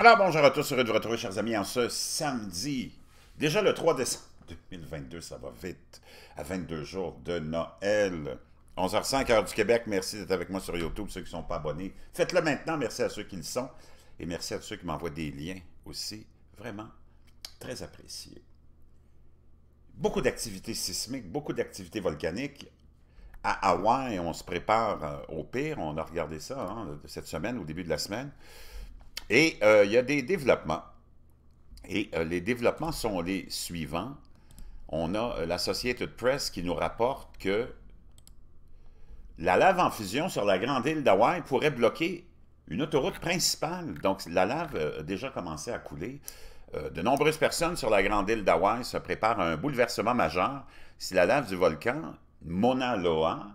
Alors bonjour à tous, heureux de vous retrouver chers amis en ce samedi, déjà le 3 décembre 2022, ça va vite, à 22 jours de Noël. 11h05, heure du Québec, merci d'être avec moi sur YouTube, ceux qui ne sont pas abonnés, faites-le maintenant, merci à ceux qui le sont, et merci à ceux qui m'envoient des liens aussi, vraiment très apprécié. Beaucoup d'activités sismiques, beaucoup d'activités volcaniques, à Hawaï, on se prépare euh, au pire. On a regardé ça hein, cette semaine, au début de la semaine. Et euh, il y a des développements. Et euh, les développements sont les suivants. On a euh, la Press qui nous rapporte que la lave en fusion sur la grande île d'Hawaï pourrait bloquer une autoroute principale. Donc, la lave a déjà commencé à couler. de nombreuses personnes sur la grande île d'Hawaï se préparent à un bouleversement majeur si la lave du volcan Mauna Loa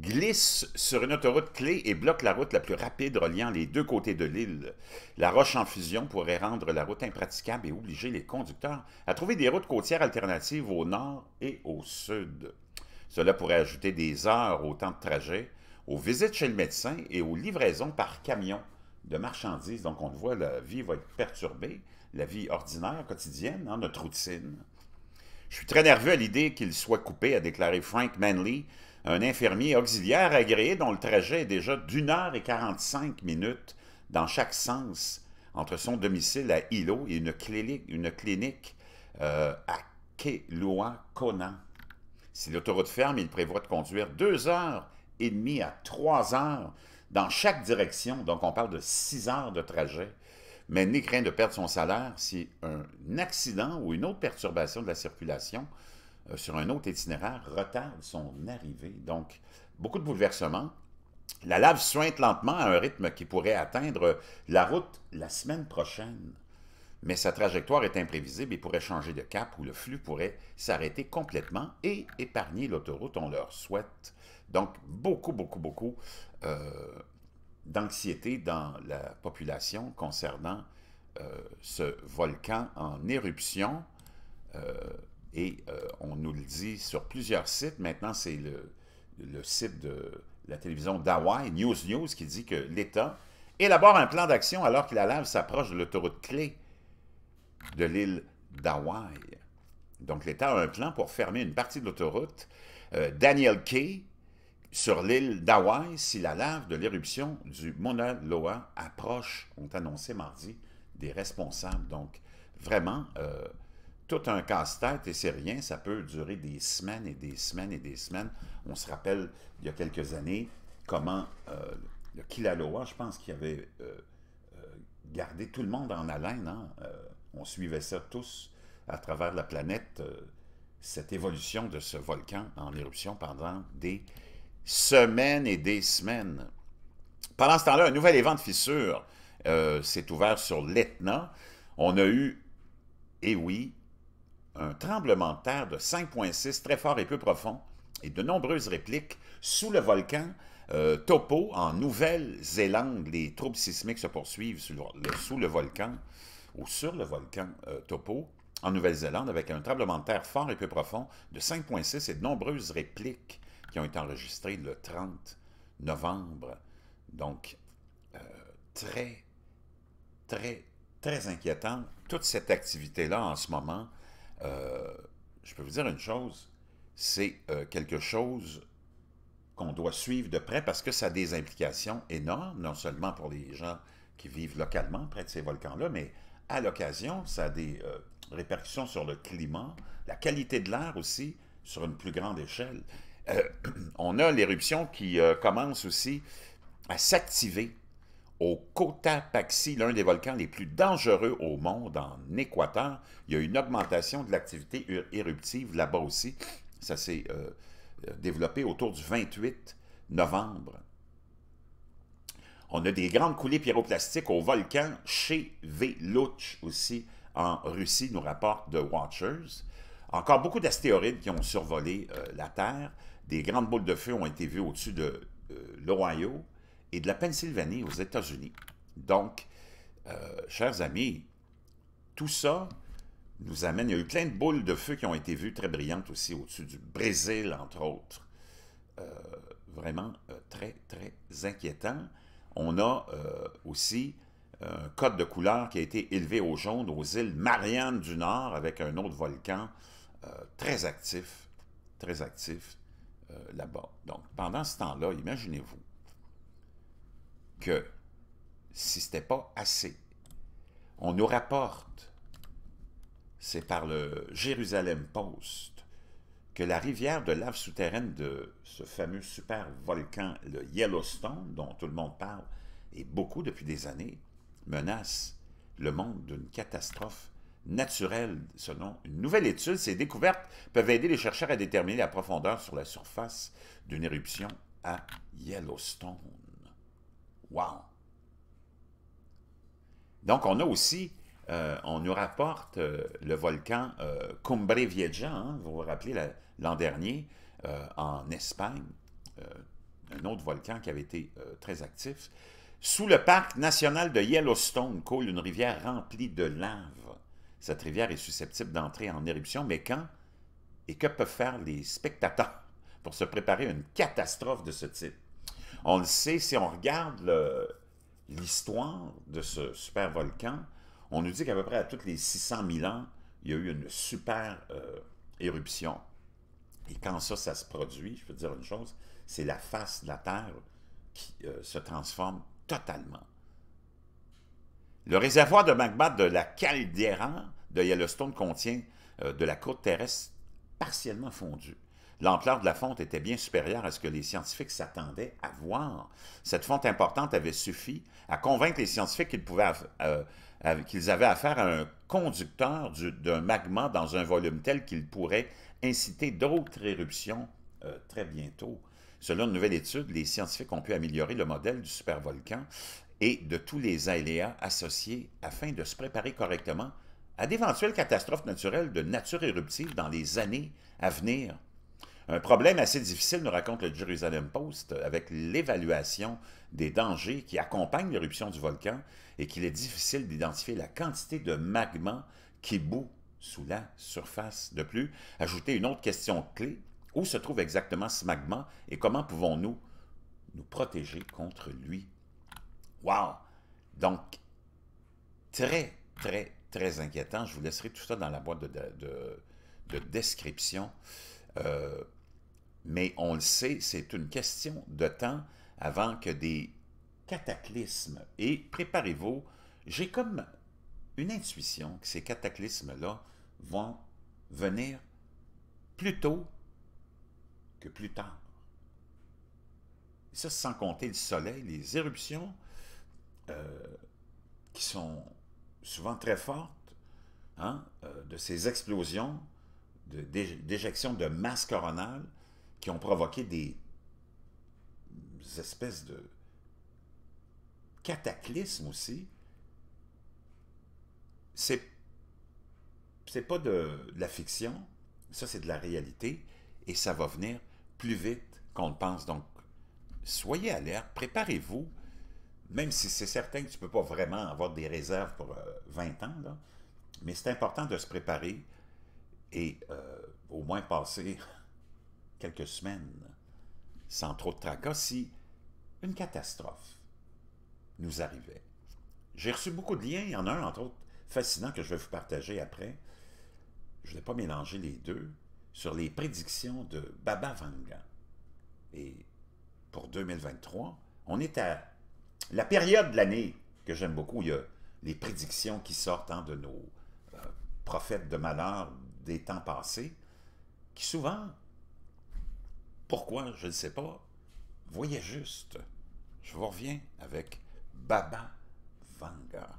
glisse sur une autoroute clé et bloque la route la plus rapide reliant les deux côtés de l'île. La roche en fusion pourrait rendre la route impraticable et obliger les conducteurs à trouver des routes côtières alternatives au nord et au sud. Cela pourrait ajouter des heures au temps de trajet, aux visites chez le médecin et aux livraisons par camion de marchandises. Donc on voit, la vie va être perturbée, la vie ordinaire, quotidienne, hein, notre routine. Je suis très nerveux à l'idée qu'il soit coupé, a déclaré Frank Manley, un infirmier auxiliaire agréé dont le trajet est déjà d'une heure et quarante-cinq minutes dans chaque sens entre son domicile à Hilo et une clinique, euh, à Keloa-Conan. Si l'autoroute ferme, il prévoit de conduire deux heures et demie à trois heures dans chaque direction, donc on parle de six heures de trajet, mais n'est craint de perdre son salaire si un accident ou une autre perturbation de la circulation euh, sur un autre itinéraire retarde son arrivée. Donc, beaucoup de bouleversements. La lave suinte lentement à un rythme qui pourrait atteindre euh, la route la semaine prochaine. Mais sa trajectoire est imprévisible et pourrait changer de cap ou le flux pourrait s'arrêter complètement et épargner l'autoroute, on leur souhaite. Donc, beaucoup, beaucoup, beaucoup euh, d'anxiété dans la population concernant ce volcan en éruption. Et euh, on nous le dit sur plusieurs sites. Maintenant, c'est le, site de la télévision d'Hawaï, News News, qui dit que l'État élabore un plan d'action alors que la lave s'approche de l'autoroute clé de l'île d'Hawaï. Donc, l'État a un plan pour fermer une partie de l'autoroute euh, Daniel Kay sur l'île d'Hawaï si la lave de l'éruption du Mauna Loa approche, ont annoncé mardi des responsables. Donc, vraiment... Euh, tout un casse-tête et c'est rien, ça peut durer des semaines et des semaines et des semaines. On se rappelle, il y a quelques années, comment euh, le Kilaloa, je pense, qu'il avait euh, euh, gardé tout le monde en haleine. Hein. on suivait ça tous à travers la planète, cette évolution de ce volcan en éruption pendant des semaines et des semaines. Pendant ce temps-là, un nouvel évent de fissure s'est ouvert sur l'Etna. On a eu, et eh oui, un tremblement de terre de 5,6 très fort et peu profond et de nombreuses répliques sous le volcan euh, Topo en Nouvelle-Zélande. Les troubles sismiques se poursuivent sous le, volcan ou sur le volcan euh, Topo en Nouvelle-Zélande avec un tremblement de terre fort et peu profond de 5,6 et de nombreuses répliques qui ont été enregistrées le 30 novembre. Donc, euh, très, très, très inquiétant, toute cette activité-là en ce moment. Euh, je peux vous dire une chose, c'est euh, quelque chose qu'on doit suivre de près parce que ça a des implications énormes, non seulement pour les gens qui vivent localement près de ces volcans-là, mais à l'occasion, ça a des euh, répercussions sur le climat, la qualité de l'air aussi, sur une plus grande échelle. on a l'éruption qui commence aussi à s'activer au Cotapaxi, l'un des volcans les plus dangereux au monde, en Équateur. Il y a une augmentation de l'activité éruptive là-bas aussi. Ça s'est euh, euh, développé autour du 28 novembre. On a des grandes coulées pyroplastiques au volcan chez aussi, en Russie, nous rapporte The Watchers. Encore beaucoup d'astéroïdes qui ont survolé euh, la Terre. Des grandes boules de feu ont été vues au-dessus de l'Ohio et de la Pennsylvanie aux États-Unis. Donc, euh, chers amis, tout ça nous amène, il y a eu plein de boules de feu qui ont été vues très brillantes aussi au-dessus du Brésil, entre autres. Euh, vraiment euh, très, très inquiétant. On a aussi un code de couleur qui a été élevé au jaune aux îles Mariannes du Nord avec un autre volcan très actif, très actif là-bas. Donc, pendant ce temps-là, imaginez-vous, que si ce n'était pas assez, on nous rapporte, c'est par le Jérusalem Post, que la rivière de lave souterraine de ce fameux super volcan, le Yellowstone, dont tout le monde parle, et beaucoup depuis des années, menace le monde d'une catastrophe naturelle, selon une nouvelle étude. Ces découvertes peuvent aider les chercheurs à déterminer la profondeur sur la surface d'une éruption à Yellowstone. Wow! Donc, on a aussi, euh, on nous rapporte euh, le volcan euh, Cumbre Vieja, hein, vous vous rappelez l'an dernier, en Espagne, un autre volcan qui avait été très actif. Sous le parc national de Yellowstone coule une rivière remplie de lave. Cette rivière est susceptible d'entrer en éruption, mais quand et que peuvent faire les spectateurs pour se préparer à une catastrophe de ce type? On le sait, si on regarde l'histoire de ce super volcan, on nous dit qu'à peu près à toutes les 600 000 ans, il y a eu une super euh, éruption. Et quand ça, ça se produit, je peux dire une chose, c'est la face de la Terre qui euh, se transforme totalement. Le réservoir de magma de la caldeira de Yellowstone contient euh, de la côte terrestre partiellement fondue. L'ampleur de la fonte était bien supérieure à ce que les scientifiques s'attendaient à voir. Cette fonte importante avait suffi à convaincre les scientifiques qu'ils euh, avaient affaire à un conducteur d'un magma dans un volume tel qu'il pourrait inciter d'autres éruptions euh, très bientôt. Selon une nouvelle étude, les scientifiques ont pu améliorer le modèle du supervolcan et de tous les aléas associés afin de se préparer correctement à d'éventuelles catastrophes naturelles de nature éruptive dans les années à venir. Un problème assez difficile, nous raconte le Jerusalem Post, avec l'évaluation des dangers qui accompagnent l'éruption du volcan et qu'il est difficile d'identifier la quantité de magma qui boue sous la surface. De plus, ajouter une autre question clé, où se trouve exactement ce magma et comment pouvons-nous nous protéger contre lui? Wow! Donc, très, très, très inquiétant. Je vous laisserai tout ça dans la boîte de, description. Euh, mais on le sait, c'est une question de temps avant que des cataclysmes, et préparez-vous, j'ai comme une intuition que ces cataclysmes-là vont venir plus tôt que plus tard. ça, sans compter le soleil, les éruptions euh, qui sont souvent très fortes, hein, euh, de ces explosions, de déjection de masse coronale, qui ont provoqué des espèces de cataclysmes aussi, c'est c'est pas de, la fiction, ça c'est de la réalité, et ça va venir plus vite qu'on le pense. Donc, soyez alerte, préparez-vous, même si c'est certain que tu ne peux pas vraiment avoir des réserves pour 20 euh, ans, là, mais c'est important de se préparer et euh, au moins passer quelques semaines, sans trop de tracas, si une catastrophe nous arrivait. J'ai reçu beaucoup de liens, il y en a un, entre autres, fascinant que je vais vous partager après. Je ne vais pas mélanger les deux, sur les prédictions de Baba Vanga. Et pour 2023, on est à la période de l'année que j'aime beaucoup. Il y a les prédictions qui sortent hein, de nos euh, prophètes de malheur des temps passés, qui souvent pourquoi? Je ne sais pas. Voyez juste. Je vous reviens avec Baba Vanga.